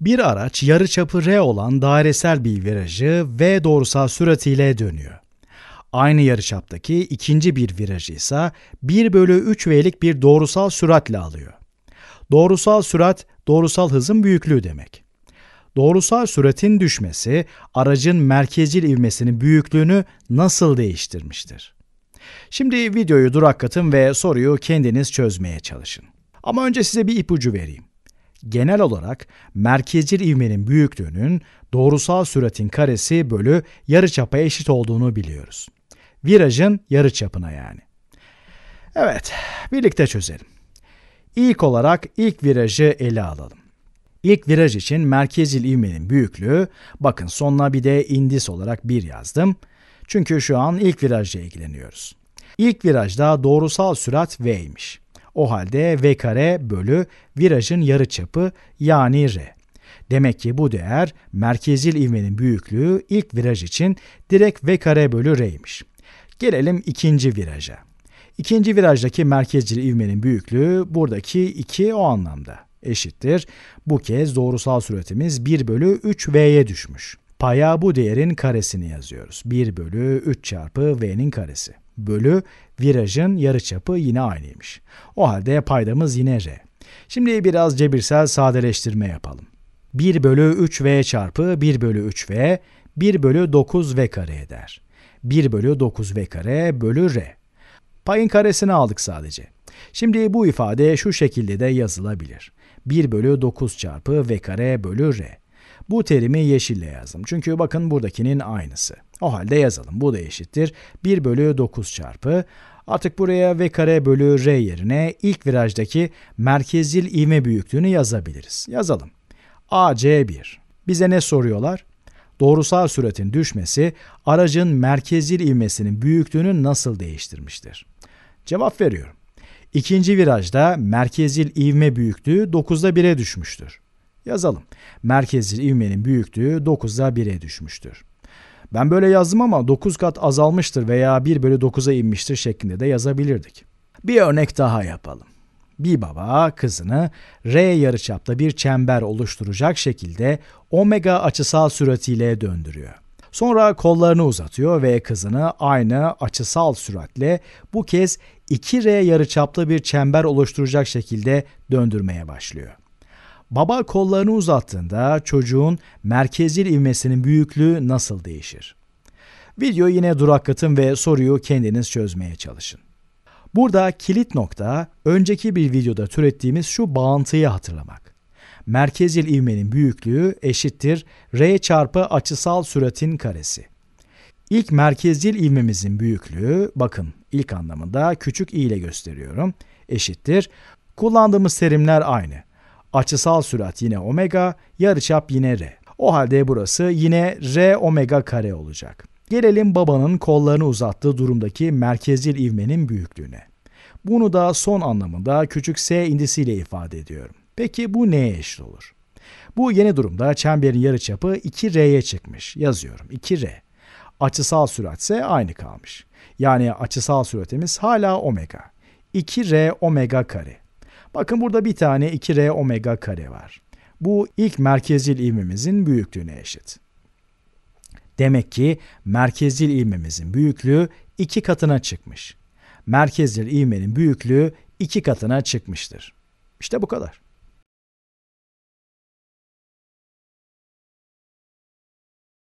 Bir araç yarı çapı R olan dairesel bir virajı V doğrusal süratiyle dönüyor. Aynı yarıçaptaki ikinci bir virajı ise 1 bölü 3 V'lik bir doğrusal süratle alıyor. Doğrusal sürat, doğrusal hızın büyüklüğü demek. Doğrusal süratin düşmesi, aracın merkezil ivmesinin büyüklüğünü nasıl değiştirmiştir? Şimdi videoyu duraklatın ve soruyu kendiniz çözmeye çalışın. Ama önce size bir ipucu vereyim genel olarak merkezcil ivmenin büyüklüğünün doğrusal süratin karesi bölü yarıçapa eşit olduğunu biliyoruz. Virajın yarıçapına yani. Evet, birlikte çözelim. İlk olarak ilk virajı ele alalım. İlk viraj için merkezil ivmenin büyüklüğü, bakın sonuna bir de indis olarak 1 yazdım. Çünkü şu an ilk virajla ilgileniyoruz. İlk virajda doğrusal sürat v'ymiş. O halde v kare bölü virajın yarı çapı yani r. Demek ki bu değer merkezil ivmenin büyüklüğü ilk viraj için direkt v kare bölü r'ymiş. Gelelim ikinci viraja. İkinci virajdaki merkezcil ivmenin büyüklüğü buradaki 2 o anlamda eşittir. Bu kez doğrusal süratimiz 1 bölü 3v'ye düşmüş. Paya bu değerin karesini yazıyoruz. 1 bölü 3 çarpı v'nin karesi bölü virajın yarıçapı yine aynıymış. O halde paydamız yine R. Şimdi biraz cebirsel sadeleştirme yapalım. 1 bölü 3V çarpı 1 bölü 3V 1 bölü 9V kare eder. 1 bölü 9V kare bölü R. Payın karesini aldık sadece. Şimdi bu ifade şu şekilde de yazılabilir. 1 bölü 9 çarpı V kare bölü R. Bu terimi yeşille yazdım. Çünkü bakın buradakinin aynısı. O halde yazalım. Bu da eşittir. 1 bölü 9 çarpı. Artık buraya v kare bölü r yerine ilk virajdaki merkezil ivme büyüklüğünü yazabiliriz. Yazalım. AC1. Bize ne soruyorlar? Doğrusal süratin düşmesi aracın merkezil ivmesinin büyüklüğünü nasıl değiştirmiştir? Cevap veriyorum. İkinci virajda merkezil ivme büyüklüğü 9'da 1'e düşmüştür. Yazalım. Merkezli ivmenin büyüklüğü 9'da 1'e düşmüştür. Ben böyle yazdım ama 9 kat azalmıştır veya 1 bölü 9'a inmiştir şeklinde de yazabilirdik. Bir örnek daha yapalım. Bir baba kızını R yarıçapta bir çember oluşturacak şekilde omega açısal süratiyle döndürüyor. Sonra kollarını uzatıyor ve kızını aynı açısal süratle bu kez 2R yarıçaplı bir çember oluşturacak şekilde döndürmeye başlıyor. Baba kollarını uzattığında çocuğun merkezil ivmesinin büyüklüğü nasıl değişir? Video yine duraklatın ve soruyu kendiniz çözmeye çalışın. Burada kilit nokta önceki bir videoda türettiğimiz şu bağıntıyı hatırlamak. Merkezil ivmenin büyüklüğü eşittir r çarpı açısal süratin karesi. İlk merkezil ivmemizin büyüklüğü, bakın ilk anlamında küçük i ile gösteriyorum, eşittir. Kullandığımız terimler aynı. Açısal sürat yine omega, yarıçap yine r. O halde burası yine r omega kare olacak. Gelelim babanın kollarını uzattığı durumdaki merkezil ivmenin büyüklüğüne. Bunu da son anlamında küçük s indisiyle ifade ediyorum. Peki bu neye eşit olur? Bu yeni durumda çemberin yarıçapı 2r'ye çıkmış. Yazıyorum 2r. Açısal sürat ise aynı kalmış. Yani açısal süratimiz hala omega. 2r omega kare. Bakın burada bir tane 2r omega kare var. Bu ilk merkezil ivmemizin büyüklüğüne eşit. Demek ki merkezil ivmemizin büyüklüğü 2 katına çıkmış. Merkezil ivmenin büyüklüğü 2 katına çıkmıştır. İşte bu kadar.